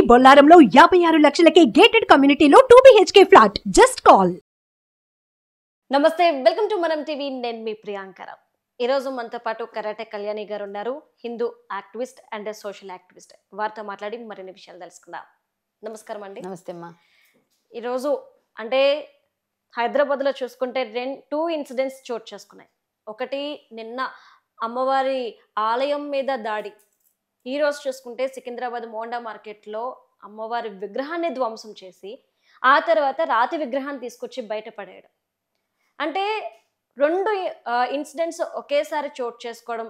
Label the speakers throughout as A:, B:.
A: only బొల్లారంలో యాభై ఆరు లక్షలకే గేటెడ్ కమ్యూనిటీలో two BHK flat just call
B: నమస్తే వెల్కమ్ టు మనం టీవీ నేను మీ ప్రియాంకరావు ఈరోజు మనతో పాటు కరాటే కళ్యాణి గారు ఉన్నారు Hindu activist and social activist వారితో మాట్లాడి మరిన్ని విషయాలు తెలుసుకుందాం నమస్కారం అండి నమస్తే అమ్మా ఈరోజు అంటే హైదరాబాద్లో చూసుకుంటే రెండు టూ ఇన్సిడెంట్స్ చోటు చేసుకున్నాయి ఒకటి నిన్న అమ్మవారి ఆలయం మీద దాడి ఈరోజు చూసుకుంటే సికింద్రాబాద్ మోండా మార్కెట్లో అమ్మవారి విగ్రహాన్ని ధ్వంసం చేసి ఆ తర్వాత రాతి విగ్రహాన్ని తీసుకొచ్చి బయటపడాడు అంటే రెండు ఇన్సిడెంట్స్ ఒకేసారి చోటు చేసుకోవడం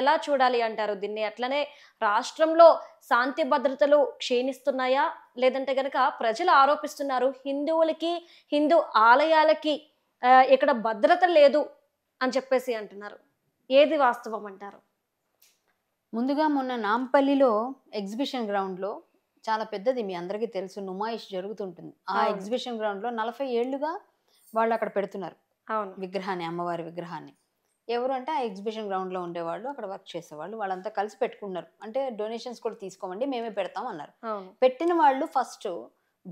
B: ఎలా చూడాలి అంటారు దీన్ని అట్లనే రాష్ట్రంలో శాంతి భద్రతలు క్షీణిస్తున్నాయా లేదంటే కనుక ప్రజలు ఆరోపిస్తున్నారు హిందువులకి హిందూ ఆలయాలకి ఇక్కడ భద్రత లేదు అని చెప్పేసి అంటున్నారు ఏది వాస్తవం అంటారు
A: ముందుగా మొన్న నాంపల్లిలో ఎగ్జిబిషన్ గ్రౌండ్లో చాలా పెద్దది మీ అందరికీ తెలుసు నుమాయిష్ జరుగుతుంటుంది ఆ ఎగ్జిబిషన్ గ్రౌండ్లో నలభై ఏళ్ళుగా వాళ్ళు అక్కడ పెడుతున్నారు విగ్రహాన్ని అమ్మవారి విగ్రహాన్ని ఎవరు అంటే ఆ ఎగ్జిబిషన్ గ్రౌండ్లో ఉండేవాళ్ళు అక్కడ వర్క్ చేసేవాళ్ళు వాళ్ళంతా కలిసి పెట్టుకున్నారు అంటే డొనేషన్స్ కూడా తీసుకోమండి మేమే పెడతాం అన్నారు పెట్టిన వాళ్ళు ఫస్ట్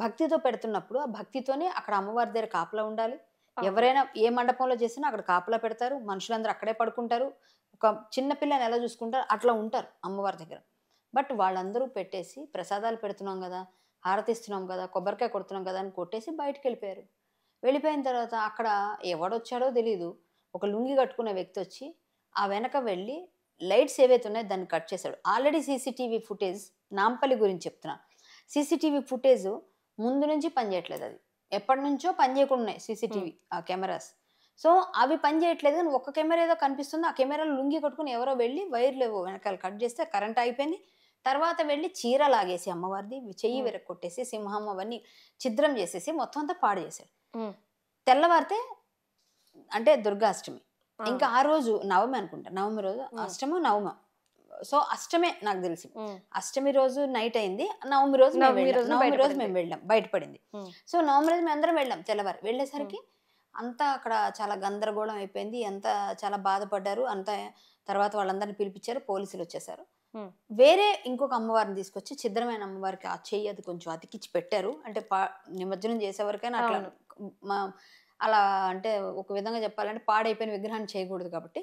A: భక్తితో పెడుతున్నప్పుడు ఆ భక్తితోనే అక్కడ అమ్మవారి దగ్గర కాపలా ఉండాలి ఎవరైనా ఏ మండపంలో చేసినా అక్కడ కాపలా పెడతారు మనుషులందరూ అక్కడే పడుకుంటారు ఒక చిన్నపిల్లని ఎలా చూసుకుంటారు అట్లా ఉంటారు అమ్మవారి దగ్గర బట్ వాళ్ళందరూ పెట్టేసి ప్రసాదాలు పెడుతున్నాం కదా హారతిస్తున్నాం కదా కొబ్బరికాయ కొడుతున్నాం కదా అని కొట్టేసి బయటకు వెళ్ళిపోయారు వెళ్ళిపోయిన తర్వాత అక్కడ ఎవడొచ్చాడో తెలియదు ఒక లుంగి కట్టుకున్న వ్యక్తి వచ్చి ఆ వెనక వెళ్ళి లైట్స్ ఏవైతే ఉన్నాయో దాన్ని కట్ చేశాడు ఆల్రెడీ సీసీటీవీ ఫుటేజ్ నాంపల్లి గురించి చెప్తున్నా సీసీటీవీ ఫుటేజ్ ముందు నుంచి పనిచేయట్లేదు అది ఎప్పటి నుంచో పనిచేయకుండా ఉన్నాయి సీసీటీవీ ఆ కెమెరాస్ సో అవి పని చేయట్లేదు కానీ ఒక కెమెరా ఏదో కనిపిస్తుంది ఆ కెమెరాలో లుంగి కొట్టుకుని ఎవరో వెళ్ళి వైర్లు వెనకాల కట్ చేస్తే కరెంట్ అయిపోయింది తర్వాత వెళ్ళి చీర లాగేసి అమ్మవారిది చెయ్యి వెరక్ కొట్టేసి సింహం అవన్నీ ఛిద్రం చేసేసి మొత్తం అంతా పాడు చేశాడు తెల్లవారితే అంటే దుర్గాష్టమి ఇంకా ఆ రోజు నవమి అనుకుంటా నవమి రోజు అష్టమో నవమ సో అష్టమే నాకు తెలిసి అష్టమి రోజు నైట్ అయింది నవమి రోజు నవమి రోజు మేము వెళ్ళాం బయటపడింది సో నవమి రోజు మేము అందరం వెళ్ళాం తెల్లవారు వెళ్ళేసరికి అంతా అక్కడ చాలా గందరగోళం అయిపోయింది ఎంత చాలా బాధపడ్డారు అంత తర్వాత వాళ్ళందరిని పిలిపించారు పోలీసులు వచ్చేసారు వేరే ఇంకొక అమ్మవారిని తీసుకొచ్చి చిద్రమైన అమ్మవారికి ఆ చెయ్యి అది కొంచెం అతికిచ్చి పెట్టారు అంటే పా నిమజ్జనం చేసేవరకైనా అట్లా అలా అంటే ఒక విధంగా చెప్పాలంటే పాడైపోయిన విగ్రహాన్ని చేయకూడదు కాబట్టి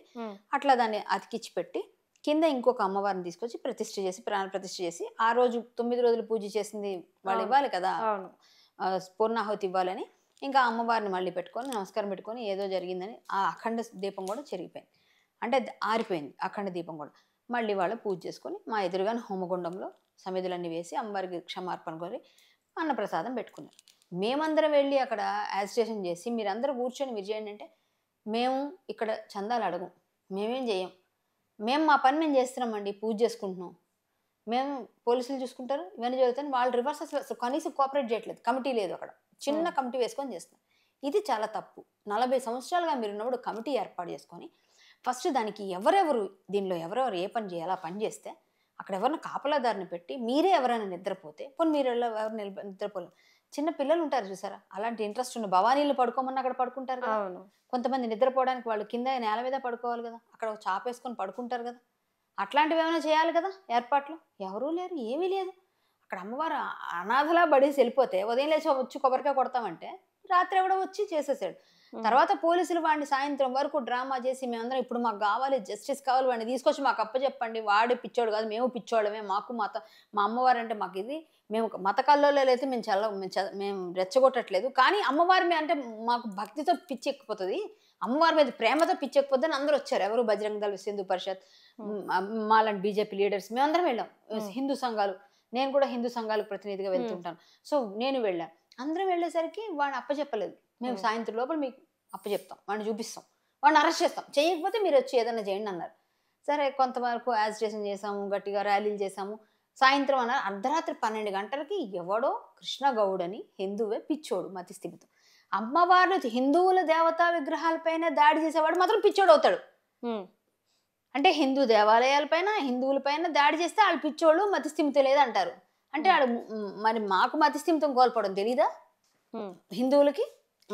A: అట్లా దాన్ని అతికిచ్చి పెట్టి కింద ఇంకొక అమ్మవారిని తీసుకొచ్చి ప్రతిష్ఠ చేసి ప్రాణ ప్రతిష్ఠ చేసి ఆ రోజు తొమ్మిది రోజులు పూజ చేసింది వాళ్ళు ఇవ్వాలి కదా పూర్ణాహుతి ఇవ్వాలని ఇంకా అమ్మవారిని మళ్ళీ పెట్టుకొని నమస్కారం పెట్టుకొని ఏదో జరిగిందని ఆ అఖండ దీపం కూడా చెరిగిపోయింది అంటే ఆరిపోయింది అఖండ దీపం కూడా మళ్ళీ వాళ్ళు పూజ చేసుకొని మా ఎదురుగానే హోమగుండంలో సమిధులన్నీ వేసి అమ్మవారికి క్షమార్పణ కోరి అన్నప్రసాదం పెట్టుకున్నారు మేమందరం వెళ్ళి అక్కడ యాజిటేషన్ చేసి మీరందరూ కూర్చొని మీరు చేయండి అంటే మేము ఇక్కడ చందాలు అడగం మేమేం చేయం మేము మా పని మేము చేస్తున్నామండి పూజ చేసుకుంటున్నాం మేము పోలీసులు చూసుకుంటారు ఇవన్నీ జరుగుతాయి వాళ్ళు రివర్స్ అసలు కనీసం కోఆపరేట్ చేయట్లేదు కమిటీ లేదు అక్కడ చిన్న కమిటీ వేసుకొని చేస్తున్నారు ఇది చాలా తప్పు నలభై సంవత్సరాలుగా మీరు ఉన్నప్పుడు కమిటీ ఏర్పాటు చేసుకొని ఫస్ట్ దానికి ఎవరెవరు దీనిలో ఎవరెవరు ఏ పని చేయాలో పని చేస్తే అక్కడ ఎవరైనా కాపలాదారిని పెట్టి మీరే ఎవరైనా నిద్రపోతే పోనీ మీరు ఎవరు నిద్రపోలేదు చిన్న పిల్లలు ఉంటారు చూసారా అలాంటి ఇంట్రెస్ట్ ఉన్న భవానీలు పడుకోమన్నా అక్కడ పడుకుంటారు కదా కొంతమంది నిద్రపోవడానికి వాళ్ళు కింద నేల మీద పడుకోవాలి కదా అక్కడ చాపేసుకొని పడుకుంటారు కదా అట్లాంటివి ఏమైనా చేయాలి కదా ఏర్పాట్లు ఎవరూ లేరు ఏమీ లేదు అక్కడ అమ్మవారు అనాథలా పడేసి వెళ్ళిపోతే ఉదయం లేచి వచ్చి కొబ్బరికాయ కొడతామంటే రాత్రి కూడా వచ్చి చేసేసాడు తర్వాత పోలీసులు వాడిని సాయంత్రం వరకు డ్రామా చేసి మేమందరం ఇప్పుడు మాకు కావాలి జస్టిస్ కావాలి వాడిని తీసుకొచ్చి మాకు అప్ప చెప్పండి వాడే పిచ్చోడు కాదు మేము పిచ్చోడమే మాకు మత మా అమ్మవారు అంటే మాకు ఇది మేము మత కల్లోలో అయితే మేము చల్ల మేము రెచ్చగొట్టట్లేదు కానీ అమ్మవారి మీద అంటే మాకు భక్తితో పిచ్చి ఎక్కిపోతుంది అమ్మవారి మీద ప్రేమతో పిచ్చి ఎక్కిపోతుంది అని అందరూ వచ్చారు ఎవరు బజరంగ దళ సింధు పరిషత్ మాలాంటి బీజేపీ లీడర్స్ మేమందరం వెళ్ళాం హిందూ సంఘాలు నేను కూడా హిందూ సంఘాలకు ప్రతినిధిగా వెళ్తుంటాను సో నేను వెళ్ళాను అందరం వెళ్ళేసరికి వాడిని అప్పచెప్పలేదు మేము సాయంత్రం లోపల మీకు అప్పచెప్తాం వాడిని చూపిస్తాం వాడిని అరెస్ట్ చేస్తాం చేయకపోతే మీరు వచ్చి ఏదైనా చేయండి అన్నారు సరే కొంతవరకు యాజిటేషన్ చేసాము గట్టిగా ర్యాలీలు చేసాము సాయంత్రం అన్నారు అర్ధరాత్రి పన్నెండు గంటలకి ఎవడో కృష్ణగౌడ్ అని హిందువే పిచ్చోడు మతి స్థిమితం హిందువుల దేవతా విగ్రహాలపైన దాడి చేసేవాడు మాత్రం పిచ్చోడు అవుతాడు అంటే హిందూ దేవాలయాలపైన హిందువులపైన దాడి చేస్తే వాళ్ళు పిచ్చోళ్ళు లేదు లేదంటారు అంటే వాడు మరి మాకు మతిస్థిమితం కోల్పోవడం తెలీదా హిందువులకి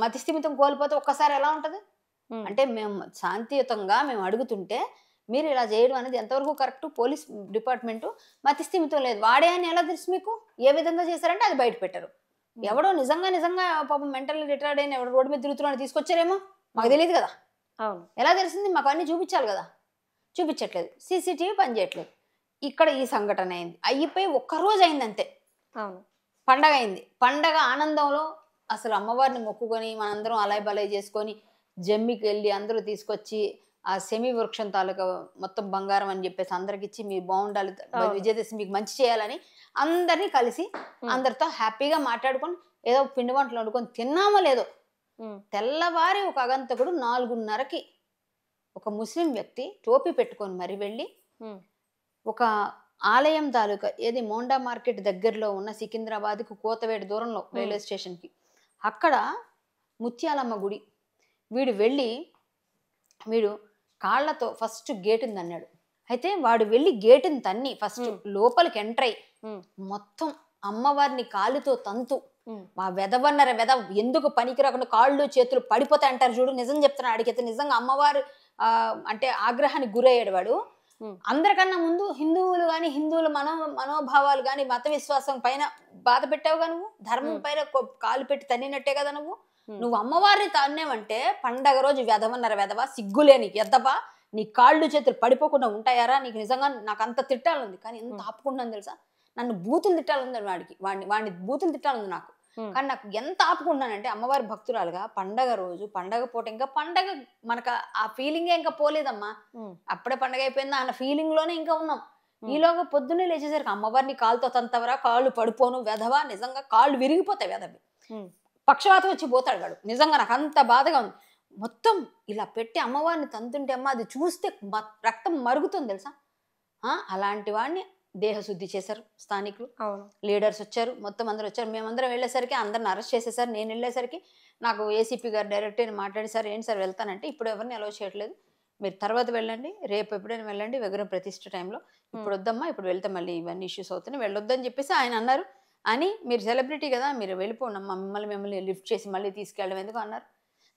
A: మతిస్థిమితం కోల్పోతే ఒక్కసారి ఎలా ఉంటుంది అంటే మేము శాంతియుతంగా మేము అడుగుతుంటే మీరు ఇలా చేయడం అనేది ఎంతవరకు కరెక్ట్ పోలీస్ డిపార్ట్మెంటు మతిస్థిమితం లేదు వాడే అని ఎలా తెలుసు మీకు ఏ విధంగా చేశారంటే అది బయట పెట్టరు ఎవడో నిజంగా నిజంగా పాపం మెంటల్ రిటైర్డ్ అయిన ఎవడో రోడ్డు మీద తిరుగుతున్నాడు తీసుకొచ్చారేమో మాకు తెలియదు కదా ఎలా తెలిసింది మాకు అన్ని చూపించాలి కదా చూపించట్లేదు సీసీటీవీ పనిచేయట్లేదు ఇక్కడ ఈ సంఘటన అయింది అయిపోయి ఒక్కరోజు అయింది అంతే పండగ అయింది పండగ ఆనందంలో అసలు అమ్మవారిని మొక్కుకొని మనందరం అలాయ్ బలాయ్ చేసుకొని జమ్మికి వెళ్ళి అందరూ తీసుకొచ్చి ఆ సెమీ వృక్షం తాలూకా మొత్తం బంగారం అని చెప్పేసి అందరికి ఇచ్చి మీరు బాగుండాలి విజయదశమి మీకు మంచి చేయాలని అందరినీ కలిసి అందరితో హ్యాపీగా మాట్లాడుకొని ఏదో పిండి వంటలు వండుకొని తిన్నామో లేదో తెల్లవారి ఒక అగంతకుడు నాలుగున్నరకి ఒక ముస్లిం వ్యక్తి టోపీ పెట్టుకొని మరి వెళ్ళి ఒక ఆలయం తాలూకా ఏది మోండా మార్కెట్ దగ్గరలో ఉన్న సికింద్రాబాద్కు కోతవేడు దూరంలో రైల్వే స్టేషన్కి అక్కడ ముత్యాలమ్మ గుడి వీడు వెళ్ళి వీడు కాళ్లతో ఫస్ట్ గేటుని తన్నాడు అయితే వాడు వెళ్ళి గేటుని తన్ని ఫస్ట్ లోపలికి ఎంటర్ అయ్యి మొత్తం అమ్మవారిని కాలుతో తంతు మా వెదవన్నర వెద ఎందుకు పనికి రాకుండా కాళ్ళు చేతులు పడిపోతాయి అంటారు చూడు నిజం చెప్తున్నాడు అడిగితే నిజంగా అమ్మవారు అంటే ఆగ్రహానికి గురయ్యాడు వాడు అందరికన్నా ముందు హిందువులు కానీ హిందువుల మనో మనోభావాలు కానీ మత విశ్వాసం పైన బాధ పెట్టావుగా నువ్వు ధర్మం పైన కాలు పెట్టి తన్నినట్టే కదా నువ్వు నువ్వు అమ్మవారిని తన్నేవంటే పండగ రోజు వెధవన్నర వెధవ సిగ్గులేని ఎద్దవా నీ కాళ్ళు చేతులు పడిపోకుండా ఉంటాయారా నీకు నిజంగా నాకు అంత తిట్టాలుంది కానీ ఎంత ఆపుకుంటున్నాను తెలుసా నన్ను బూతులు తిట్టాలుంది వాడికి వాడిని వాడిని బూతులు తిట్టాలుంది నాకు కానీ నాకు ఎంత ఆపుకున్నానంటే అమ్మవారి భక్తురాలుగా పండగ రోజు పండగ పూట ఇంకా పండగ మనకు ఆ ఫీలింగే ఇంకా పోలేదమ్మా అప్పుడే పండగ అయిపోయిందా అన్న ఫీలింగ్ లోనే ఇంకా ఉన్నాం ఈలోగా పొద్దున్నే లేచేసరికి అమ్మవారిని కాలుతో తంతవరా కాళ్ళు పడిపోను వెధవా నిజంగా కాళ్ళు విరిగిపోతాయి వెధవి పక్షవాతం వచ్చి పోతాడు వాడు నిజంగా నాకు అంత బాధగా ఉంది మొత్తం ఇలా పెట్టి అమ్మవారిని తంతుంటే అమ్మ అది చూస్తే రక్తం మరుగుతుంది తెలుసా అలాంటి వాడిని దేహశుద్ధి చేశారు స్థానికులు లీడర్స్ వచ్చారు మొత్తం అందరూ వచ్చారు మేమందరం వెళ్ళేసరికి అందరిని అరెస్ట్ చేసేసారు నేను వెళ్ళేసరికి నాకు ఏసీపీ గారు డైరెక్ట్ నేను మాట్లాడి సార్ ఏంటి సార్ వెళ్తానంటే ఇప్పుడు ఎవరిని అలవ్ చేయట్లేదు మీరు తర్వాత వెళ్ళండి రేపు ఎప్పుడైనా వెళ్ళండి విగ్రహం ప్రతిష్ట టైంలో ఇప్పుడు వద్దమ్మా ఇప్పుడు వెళ్తే మళ్ళీ ఇవన్నీ ఇష్యూస్ అవుతున్నాయి వెళ్ళొద్దని చెప్పేసి ఆయన అన్నారు అని మీరు సెలబ్రిటీ కదా మీరు వెళ్ళిపోండి మమ్మల్ని మిమ్మల్ని లిఫ్ట్ చేసి మళ్ళీ తీసుకెళ్ళడం ఎందుకు అన్నారు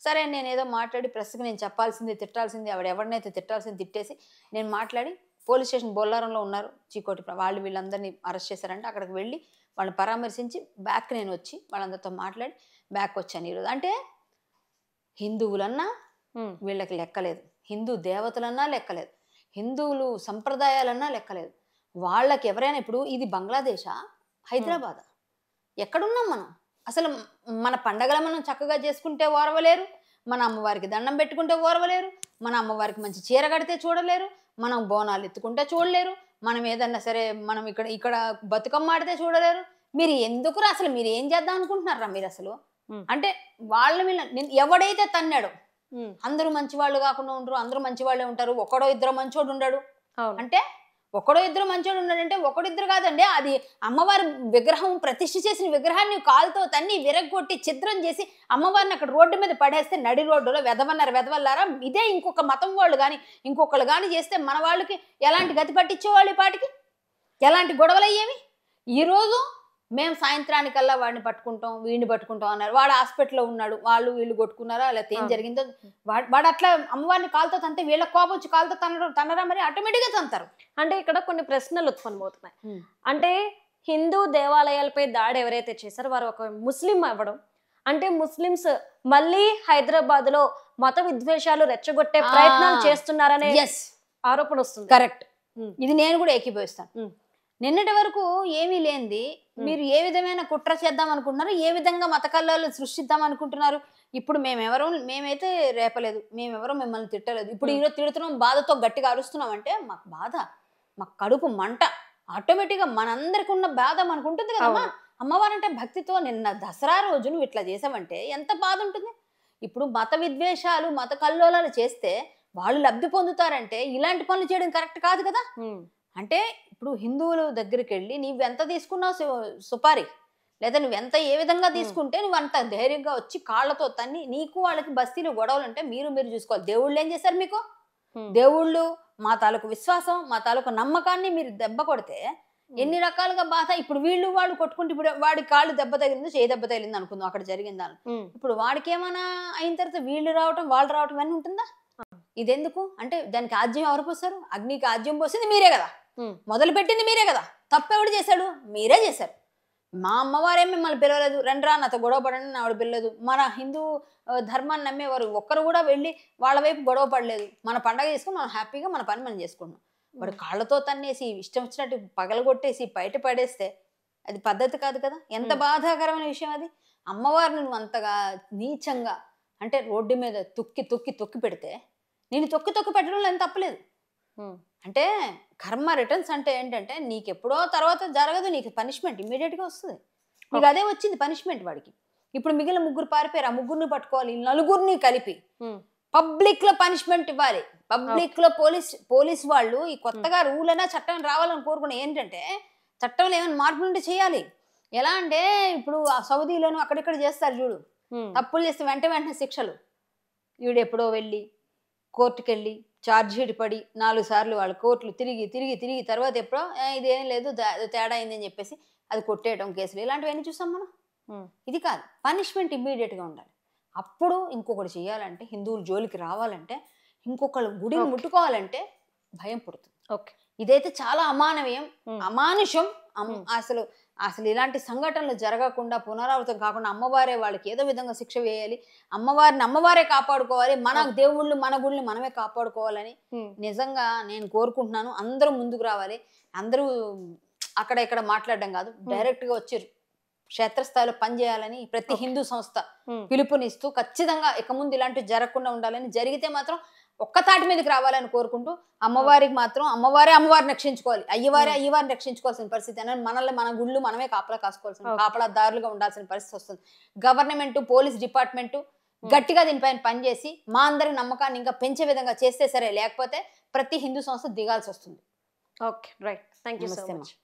A: సరే నేను ఏదో మాట్లాడి ప్రెస్కి నేను చెప్పాల్సింది తిట్టాల్సింది ఆవిడ ఎవరినైతే తిట్టాల్సింది తిట్టేసి నేను మాట్లాడి పోలీస్ స్టేషన్ బొల్లారంలో ఉన్నారు చీకోటి వాళ్ళు వీళ్ళందరినీ అరెస్ట్ చేశారంటే అక్కడికి వెళ్ళి వాళ్ళని పరామర్శించి బ్యాక్ నేను వచ్చి వాళ్ళందరితో మాట్లాడి బ్యాక్ వచ్చాను ఈరోజు అంటే హిందువులన్నా వీళ్ళకి లెక్కలేదు హిందూ దేవతలన్నా లెక్కలేదు హిందువులు సంప్రదాయాలన్నా లెక్కలేదు వాళ్ళకి ఎవరైనా ఇప్పుడు ఇది బంగ్లాదేశా హైదరాబాద్ ఎక్కడున్నాం మనం అసలు మన పండగల మనం చక్కగా చేసుకుంటే ఓరవలేరు మన అమ్మవారికి దండం పెట్టుకుంటే ఓరవలేరు మన అమ్మవారికి మంచి చీర కడితే చూడలేరు మనం బోనాలు ఎత్తుకుంటే చూడలేరు మనం ఏదన్నా సరే మనం ఇక్కడ ఇక్కడ బతుకమ్మ ఆడితే చూడలేరు మీరు ఎందుకురా అసలు మీరు ఏం చేద్దాం అనుకుంటున్నారా మీరు అసలు అంటే వాళ్ళ మీద ఎవడైతే తన్నాడు అందరూ మంచి వాళ్ళు కాకుండా ఉండరు అందరూ మంచి వాళ్ళే ఉంటారు ఒకడో ఇద్దరు మంచోడు ఉండడు అంటే ఒకడో ఇద్దరు మంచోడు ఉన్నాడంటే ఒకడిద్దరు కాదండి అది అమ్మవారి విగ్రహం ప్రతిష్ఠ చేసిన విగ్రహాన్ని కాలుతో తన్ని విరగొట్టి చిత్రం చేసి అమ్మవారిని అక్కడ రోడ్డు మీద పడేస్తే నడి రోడ్డులో వెదవన్నారు వెదవల్లారా ఇదే ఇంకొక మతం వాళ్ళు కానీ ఇంకొకళ్ళు కానీ చేస్తే మన వాళ్ళకి ఎలాంటి గతి పట్టించేవాళ్ళు పాటికి ఎలాంటి గొడవలు అయ్యేవి ఈరోజు మేము సాయంత్రానికల్లా వాడిని పట్టుకుంటాం వీడిని పట్టుకుంటాం అన్నారు వాడు హాస్పిటల్లో ఉన్నాడు వాళ్ళు వీళ్ళు కొట్టుకున్నారా లేకపోతే ఏం జరిగిందో వాడు అట్లా అమ్మవారిని కాలుతో తంతే వీళ్ళ కోపం వచ్చి కాలుతో తన తనరా మరి ఆటోమేటిక్గా తంతారు అంటే ఇక్కడ కొన్ని ప్రశ్నలు ఉత్పన్నమవుతున్నాయి అంటే హిందూ
B: దేవాలయాలపై దాడి ఎవరైతే చేశారో వారు ఒక ముస్లిం అవ్వడం అంటే ముస్లిమ్స్ మళ్ళీ
A: హైదరాబాద్ లో మత విద్వేషాలు రెచ్చగొట్టే ప్రయత్నాలు చేస్తున్నారనే ఆరోపణ వస్తుంది కరెక్ట్ ఇది నేను కూడా ఏకీభవిస్తాను నిన్నటి వరకు ఏమీ లేనిది మీరు ఏ విధమైన కుట్ర చేద్దాం అనుకుంటున్నారు ఏ విధంగా మతకల్లాలు సృష్టిద్దాం అనుకుంటున్నారు ఇప్పుడు మేమెవరో మేమైతే రేపలేదు మేమెవరో మిమ్మల్ని తిట్టలేదు ఇప్పుడు ఈరోజు తిడుతున్నాం బాధతో గట్టిగా అరుస్తున్నాం అంటే మాకు బాధ మా కడుపు మంట ఆటోమేటిక్గా మనందరికి ఉన్న బాధ మనకు ఉంటుంది కదమ్మా అమ్మవారంటే భక్తితో నిన్న దసరా రోజు నువ్వు ఇట్లా చేసామంటే ఎంత బాధ ఉంటుంది ఇప్పుడు మత విద్వేషాలు మత కల్లోలాలు చేస్తే వాళ్ళు లబ్ధి పొందుతారంటే ఇలాంటి పనులు చేయడం కరెక్ట్ కాదు కదా అంటే ఇప్పుడు హిందువుల దగ్గరికి వెళ్ళి నువ్వెంత తీసుకున్నా సుపారీ లేదా నువ్వెంత ఏ విధంగా తీసుకుంటే నువ్వు అంత ధైర్యంగా వచ్చి కాళ్ళతో తన్ని నీకు వాళ్ళకి బస్తీలు గొడవలు మీరు మీరు చూసుకోవాలి దేవుళ్ళు ఏం చేశారు మీకు దేవుళ్ళు మా తాలూకు విశ్వాసం మా తాలూకు నమ్మకాన్ని మీరు దెబ్బ కొడితే ఎన్ని రకాలుగా బాధ ఇప్పుడు వీళ్ళు వాళ్ళు కొట్టుకుంటే ఇప్పుడు వాడి కాళ్ళు దెబ్బ తగిలింది చేయి దెబ్బ తగిలింది అనుకుందాం అక్కడ జరిగింది ఇప్పుడు వాడికి ఏమైనా అయిన తర్వాత వీళ్ళు రావటం వాళ్ళు రావటం అని ఉంటుందా ఇదెందుకు అంటే దానికి ఆజ్యం ఎవరు పోస్తారు అగ్నికి ఆజ్యం పోసింది మీరే కదా మొదలు పెట్టింది మీరే కదా తప్పెవడు చేశాడు మీరే చేశారు మా అమ్మవారేం మిమ్మల్ని పిలవలేదు రండ్రా నాతో గొడవ పడండి ఆవిడ పిల్లలేదు మన హిందూ ధర్మాన్ని నమ్మేవారు ఒక్కరు కూడా వెళ్ళి వాళ్ళ వైపు గొడవ పడలేదు మన పండగ చేసుకుని మనం హ్యాపీగా మన పని మనం చేసుకున్నాం వాడు కాళ్ళతో తన్నేసి ఇష్టం వచ్చినట్టు పగలగొట్టేసి బయట పడేస్తే అది పద్ధతి కాదు కదా ఎంత బాధాకరమైన విషయం అది అమ్మవారిని నువ్వు అంతగా నీచంగా అంటే రోడ్డు మీద తొక్కి తొక్కి తొక్కి పెడితే నేను తొక్కి తొక్కి పెట్టడంలో ఏం తప్పలేదు అంటే కర్మ రిటర్న్స్ అంటే ఏంటంటే నీకు ఎప్పుడో తర్వాత జరగదు నీకు పనిష్మెంట్ ఇమ్మీడియట్గా వస్తుంది నీకు అదే వచ్చింది పనిష్మెంట్ వాడికి ఇప్పుడు మిగిలిన ముగ్గురు పారిపోయారు ఆ ముగ్గురిని పట్టుకోవాలి నలుగురిని కలిపి పబ్లిక్ లో పనిష్మెంట్ ఇవ్వాలి పబ్లిక్ లో పోలీస్ పోలీస్ వాళ్ళు ఈ కొత్తగా రూల్ అయినా చట్టం రావాలని కోరుకునే ఏంటంటే చట్టంలో ఏమైనా మార్పులు ఉంటే చేయాలి ఎలా అంటే ఇప్పుడు ఆ సౌదీలోనూ అక్కడిక్కడ చేస్తారు చూడు తప్పులు చేస్తే వెంట వెంటనే శిక్షలు ఈవిడెప్పుడో వెళ్ళి కోర్టుకెళ్ళి ఛార్జ్షీట్ పడి నాలుగు సార్లు వాళ్ళు కోర్టులు తిరిగి తిరిగి తిరిగి తర్వాత ఎప్పుడో ఇదేం లేదు తేడా అయిందని చెప్పేసి అది కొట్టేయడం కేసులు ఇలాంటివన్నీ చూసాం మనం ఇది కాదు పనిష్మెంట్ ఇమ్మీడియట్గా ఉండాలి అప్పుడు ఇంకొకటి చేయాలంటే హిందువులు జోలికి రావాలంటే ఇంకొకళ్ళు గుడిని ముట్టుకోవాలంటే భయం పుడుతుంది ఓకే ఇదైతే చాలా అమానవీయం అమానుషం అసలు అసలు ఇలాంటి సంఘటనలు జరగకుండా పునరావృతం కాకుండా అమ్మవారే వాళ్ళకి ఏదో విధంగా శిక్ష వేయాలి అమ్మవారిని అమ్మవారే కాపాడుకోవాలి మన దేవుళ్ళు మన గుళ్ళు మనమే కాపాడుకోవాలని నిజంగా నేను కోరుకుంటున్నాను అందరూ ముందుకు రావాలి అందరూ అక్కడ ఇక్కడ మాట్లాడడం కాదు డైరెక్ట్గా వచ్చారు క్షేత్రస్థాయిలో పనిచేయాలని ప్రతి హిందూ సంస్థ పిలుపునిస్తూ ఖచ్చితంగా ఇక ముందు ఇలాంటివి జరగకుండా ఉండాలని జరిగితే మాత్రం ఒక్క తాటి మీదకి రావాలని కోరుకుంటూ అమ్మవారికి మాత్రం అమ్మవారే అమ్మవారిని రక్షించుకోవాలి అయ్యవారే అయ్యవారిని రక్షించుకోవాల్సిన పరిస్థితి అని మనల్ని మన గుళ్ళు మనమే కాపలా కాసుకోవాల్సిన కాపలాదారులుగా ఉండాల్సిన పరిస్థితి వస్తుంది గవర్నమెంట్ పోలీస్ డిపార్ట్మెంట్ గట్టిగా దీనిపైన పనిచేసి మా అందరి నమ్మకాన్ని ఇంకా పెంచే విధంగా చేస్తే సరే లేకపోతే ప్రతి హిందూ సంస్థ దిగాల్సి వస్తుంది okay right thank you so much